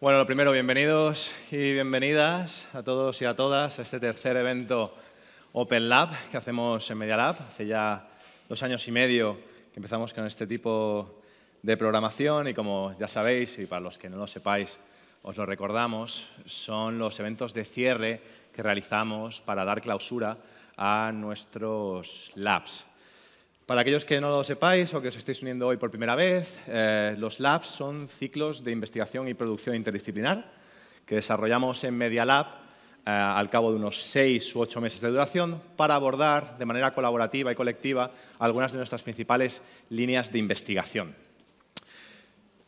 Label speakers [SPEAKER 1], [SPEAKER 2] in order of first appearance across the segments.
[SPEAKER 1] Bueno, lo primero, bienvenidos y bienvenidas a todos y a todas a este tercer evento Open Lab que hacemos en Media Lab. Hace ya dos años y medio que empezamos con este tipo de programación y como ya sabéis, y para los que no lo sepáis, os lo recordamos, son los eventos de cierre que realizamos para dar clausura a nuestros labs. Para aquellos que no lo sepáis o que os estéis uniendo hoy por primera vez, eh, los labs son ciclos de investigación y producción interdisciplinar que desarrollamos en Media Lab eh, al cabo de unos seis u ocho meses de duración para abordar de manera colaborativa y colectiva algunas de nuestras principales líneas de investigación.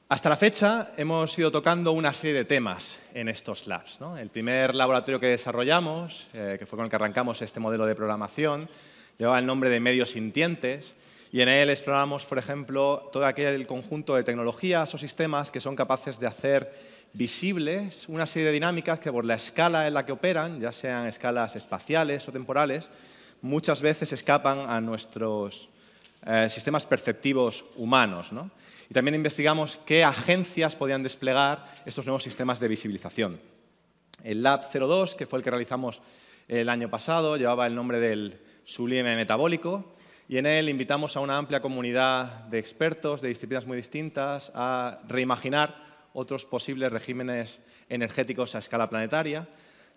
[SPEAKER 1] Hasta la fecha hemos ido tocando una serie de temas en estos labs. El primer laboratorio que desarrollamos, eh, que fue con el que arrancamos este modelo de programación, llevaba el nombre de Medios Sintientes, y en él exploramos, por ejemplo, todo aquel conjunto de tecnologías o sistemas que son capaces de hacer visibles una serie de dinámicas que por la escala en la que operan, ya sean escalas espaciales o temporales, muchas veces escapan a nuestros eh, sistemas perceptivos humanos. Y también investigamos qué agencias podían desplegar estos nuevos sistemas de visibilización. El Lab 02, que fue el que realizamos el año pasado, llevaba el nombre del su límite metabólico, y en él invitamos a una amplia comunidad de expertos de disciplinas muy distintas a reimaginar otros posibles regímenes energéticos a escala planetaria,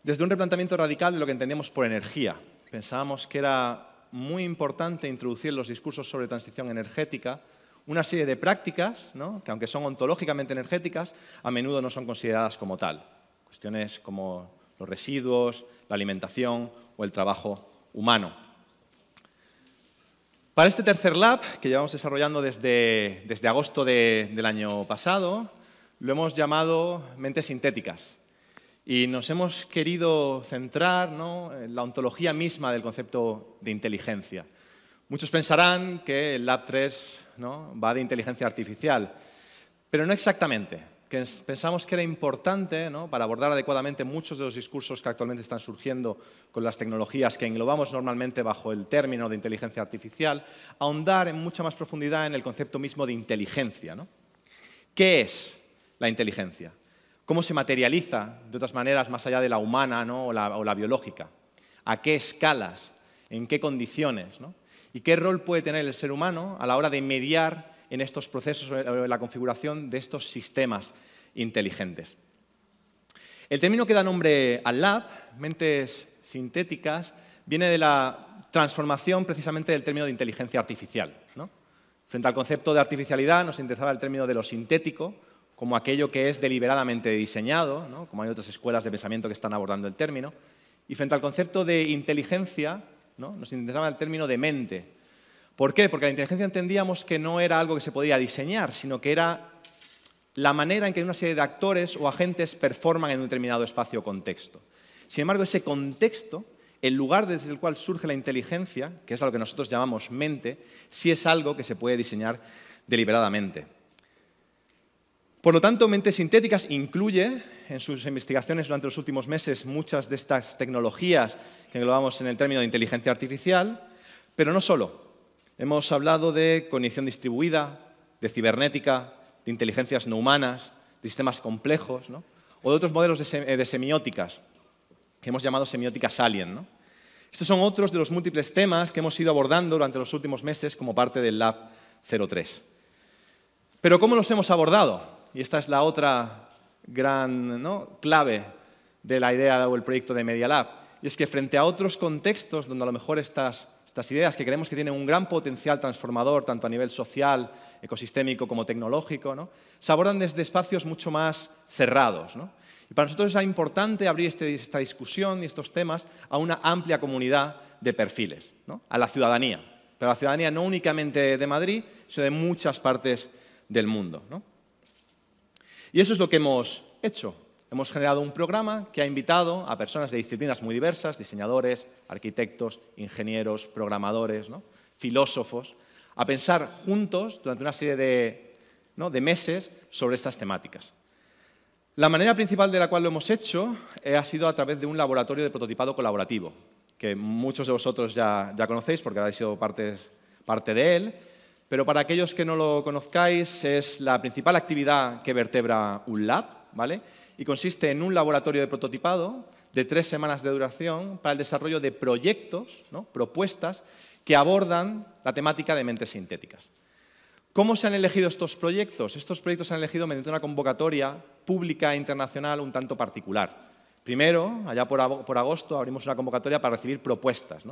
[SPEAKER 1] desde un replanteamiento radical de lo que entendíamos por energía. Pensábamos que era muy importante introducir en los discursos sobre transición energética una serie de prácticas que, aunque son ontológicamente energéticas, a menudo no son consideradas como tal. Cuestiones como los residuos, la alimentación o el trabajo humano. Para este tercer lab, que llevamos desarrollando desde, agosto del año pasado, lo hemos llamado mentes sintéticas. Y nos hemos querido centrar ¿no? en la ontología misma del concepto de inteligencia. Muchos pensarán que el Lab 3 ¿no? va de inteligencia artificial, pero no exactamente que pensamos que era importante para abordar adecuadamente muchos de los discursos que actualmente están surgiendo con las tecnologías que englobamos normalmente bajo el término de inteligencia artificial, ahondar en mucha más profundidad en el concepto mismo de inteligencia. ¿Qué es la inteligencia? ¿Cómo se materializa de otras maneras más allá de la humana o, la, o, la, biológica? ¿A qué escalas? ¿En qué condiciones? ¿Y qué rol puede tener el ser humano a la hora de mediar en estos procesos o en la configuración de estos sistemas inteligentes. El término que da nombre al lab, mentes sintéticas, viene de la transformación precisamente del término de inteligencia artificial. Frente al concepto de artificialidad nos interesaba el término de lo sintético, como aquello que es deliberadamente diseñado, como hay otras escuelas de pensamiento que están abordando el término. Y frente al concepto de inteligencia, nos interesaba el término de mente, ¿Por qué? Porque la inteligencia entendíamos que no era algo que se podía diseñar, sino que era la manera en que una serie de actores o agentes performan en un determinado espacio o contexto. Sin embargo, ese contexto, el lugar desde el cual surge la inteligencia, que es a lo que nosotros llamamos mente, sí es algo que se puede diseñar deliberadamente. Por lo tanto, Mentes Sintéticas incluye en sus investigaciones durante los últimos meses muchas de estas tecnologías que englobamos en el término de inteligencia artificial, pero no solo. Hemos hablado de cognición distribuida, de cibernética, de inteligencias no humanas, de sistemas complejos, o de otros modelos eh, de, semióticas, que hemos llamado semióticas alien. Estos son otros de los múltiples temas que hemos ido abordando durante los últimos meses como parte del Lab 03. Pero ¿cómo los hemos abordado? Y esta es la otra gran clave de la idea o el proyecto de Media Lab. Y es que frente a otros contextos donde a lo mejor estás estas ideas que creemos que tienen un gran potencial transformador, tanto a nivel social, ecosistémico como tecnológico, ¿no? se abordan desde espacios mucho más cerrados. Y para nosotros es importante abrir este, esta discusión y estos temas a una amplia comunidad de perfiles, a la ciudadanía, pero a la ciudadanía no únicamente de Madrid, sino de muchas partes del mundo. Y eso es lo que hemos hecho hemos generado un programa que ha invitado a personas de disciplinas muy diversas, diseñadores, arquitectos, ingenieros, programadores, filósofos, a pensar juntos durante una serie de, meses sobre estas temáticas. La manera principal de la cual lo hemos hecho eh, ha sido a través de un laboratorio de prototipado colaborativo, que muchos de vosotros ya, conocéis porque habéis sido parte de él, pero para aquellos que no lo conozcáis es la principal actividad que vertebra un lab, y consiste en un laboratorio de prototipado de tres semanas de duración para el desarrollo de proyectos, propuestas, que abordan la temática de mentes sintéticas. ¿Cómo se han elegido estos proyectos? Estos proyectos se han elegido mediante una convocatoria pública e internacional un tanto particular. Primero, allá por agosto, abrimos una convocatoria para recibir propuestas,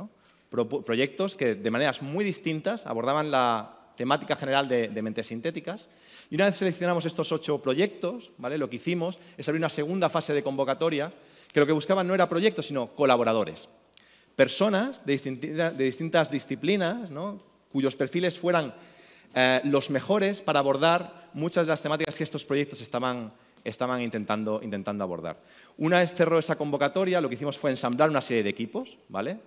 [SPEAKER 1] proyectos que de maneras muy distintas abordaban la temática general de, mentes sintéticas. Y una vez seleccionamos estos ocho proyectos, ¿vale? lo que hicimos es abrir una segunda fase de convocatoria, que lo que buscaban no era proyectos, sino colaboradores. Personas de, distintas disciplinas, cuyos perfiles fueran eh, los mejores para abordar muchas de las temáticas que estos proyectos estaban estaban intentando, abordar. Una vez cerró esa convocatoria, lo que hicimos fue ensamblar una serie de equipos, ¿vale?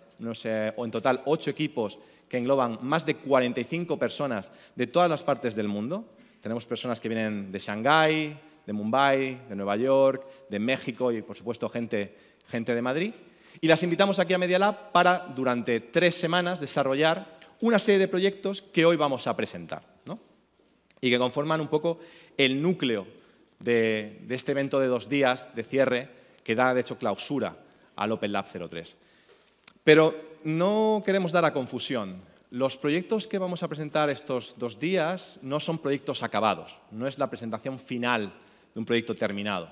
[SPEAKER 1] o en total ocho equipos que engloban más de 45 personas de todas las partes del mundo. Tenemos personas que vienen de Shanghái, de Mumbai, de Nueva York, de México y, por supuesto, gente, de Madrid. Y las invitamos aquí a Media Lab para, durante tres semanas, desarrollar una serie de proyectos que hoy vamos a presentar y que conforman un poco el núcleo de, este evento de dos días de cierre que da, de hecho, clausura al Open Lab 03. Pero no queremos dar a confusión. Los proyectos que vamos a presentar estos dos días no son proyectos acabados, no es la presentación final de un proyecto terminado,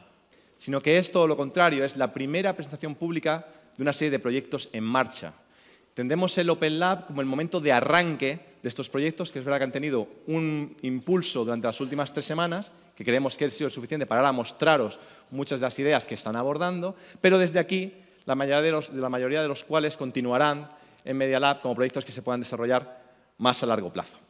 [SPEAKER 1] sino que es todo lo contrario, es la primera presentación pública de una serie de proyectos en marcha, Entendemos el Open Lab como el momento de arranque de estos proyectos, que es verdad que han tenido un impulso durante las últimas tres semanas, que creemos que ha sido suficiente para ahora mostraros muchas de las ideas que están abordando, pero desde aquí, la de la mayoría de los cuales continuarán en Media Lab como proyectos que se puedan desarrollar más a largo plazo.